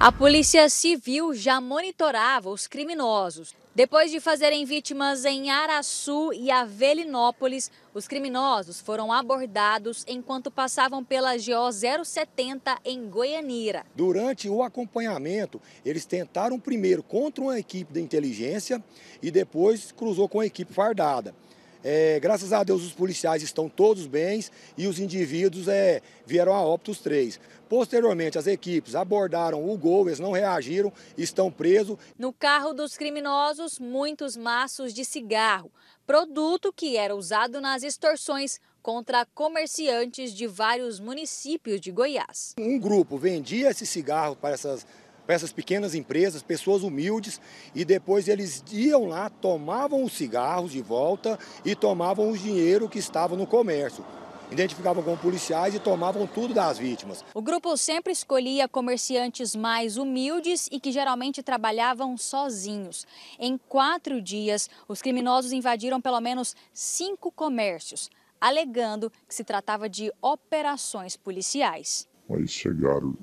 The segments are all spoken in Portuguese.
A Polícia Civil já monitorava os criminosos. Depois de fazerem vítimas em Araçu e Avelinópolis, os criminosos foram abordados enquanto passavam pela GO 070 em Goianira. Durante o acompanhamento, eles tentaram primeiro contra uma equipe da inteligência e depois cruzou com a equipe fardada. É, graças a Deus os policiais estão todos bens e os indivíduos é, vieram a óbito os três. Posteriormente, as equipes abordaram o gol, eles não reagiram, estão presos. No carro dos criminosos, muitos maços de cigarro, produto que era usado nas extorsões contra comerciantes de vários municípios de Goiás. Um grupo vendia esse cigarro para essas para essas pequenas empresas, pessoas humildes, e depois eles iam lá, tomavam os cigarros de volta e tomavam o dinheiro que estava no comércio identificavam com policiais e tomavam tudo das vítimas. O grupo sempre escolhia comerciantes mais humildes e que geralmente trabalhavam sozinhos. Em quatro dias, os criminosos invadiram pelo menos cinco comércios, alegando que se tratava de operações policiais. Aí chegaram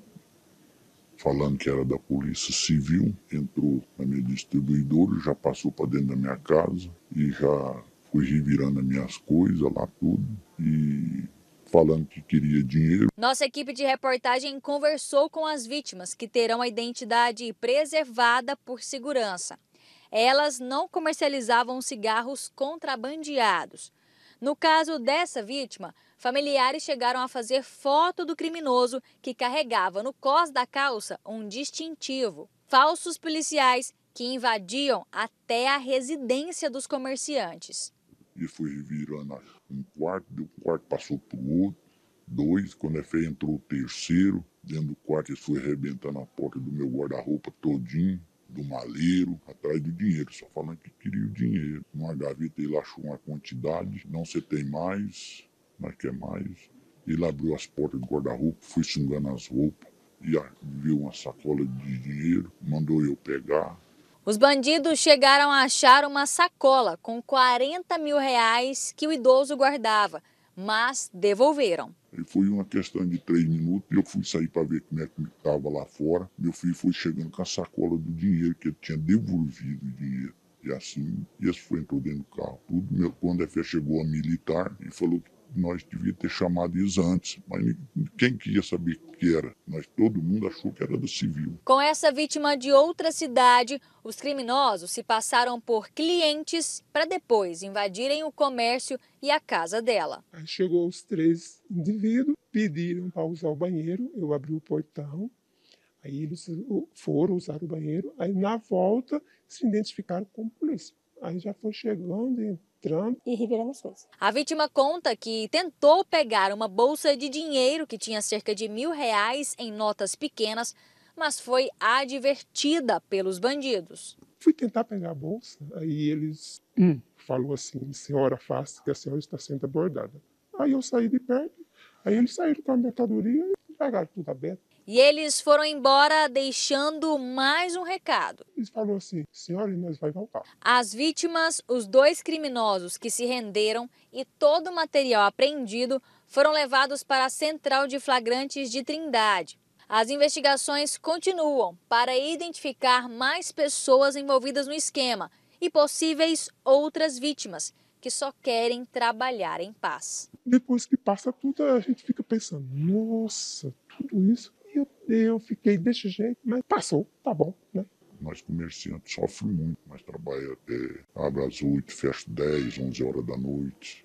falando que era da Polícia Civil, entrou na minha distribuidora, já passou para dentro da minha casa e já foi revirando as minhas coisas lá, tudo. E falando que queria dinheiro. Nossa equipe de reportagem conversou com as vítimas, que terão a identidade preservada por segurança. Elas não comercializavam cigarros contrabandeados. No caso dessa vítima, Familiares chegaram a fazer foto do criminoso que carregava no cós da calça um distintivo. Falsos policiais que invadiam até a residência dos comerciantes. E foi virando um quarto, do quarto passou para o outro, dois, quando é feio entrou o terceiro, dentro do quarto ele foi arrebentando a porta do meu guarda-roupa todinho, do maleiro, atrás do dinheiro, só falando que queria o dinheiro. Uma gaveta ele achou uma quantidade, não se tem mais, mas é quer é mais. Ele abriu as portas do guarda-roupa, fui sungando as roupas e viu uma sacola de dinheiro, mandou eu pegar. Os bandidos chegaram a achar uma sacola com 40 mil reais que o idoso guardava, mas devolveram. E foi uma questão de três minutos e eu fui sair para ver como é que estava lá fora. Meu filho foi chegando com a sacola do dinheiro, que ele tinha devolvido o dinheiro. E assim, esse foi entrou dentro do carro. Tudo, meu, quando a fé chegou a militar e falou que nós devíamos ter chamado isso antes, mas quem queria saber o que era? Mas todo mundo achou que era do civil. Com essa vítima de outra cidade, os criminosos se passaram por clientes para depois invadirem o comércio e a casa dela. Aí chegou os três indivíduos, pediram para usar o banheiro, eu abri o portão, aí eles foram usar o banheiro, aí na volta se identificaram como polícia. Aí já foi chegando e e Ribeirão as A vítima conta que tentou pegar uma bolsa de dinheiro que tinha cerca de mil reais em notas pequenas, mas foi advertida pelos bandidos. Fui tentar pegar a bolsa, aí eles hum, falou assim, senhora, faça que a senhora está sendo abordada. Aí eu saí de perto, aí eles saíram com a mercadoria entregaram tudo aberto. E eles foram embora deixando mais um recado. Eles falaram assim, senhora nós vai voltar. As vítimas, os dois criminosos que se renderam e todo o material apreendido foram levados para a Central de Flagrantes de Trindade. As investigações continuam para identificar mais pessoas envolvidas no esquema e possíveis outras vítimas que só querem trabalhar em paz. Depois que passa tudo, a gente fica pensando: nossa, tudo isso. eu, eu fiquei desse jeito, mas passou, tá bom, né? Nós comerciantes sofremos muito, mas trabalha até abre às 8, fecha 10, 11 horas da noite.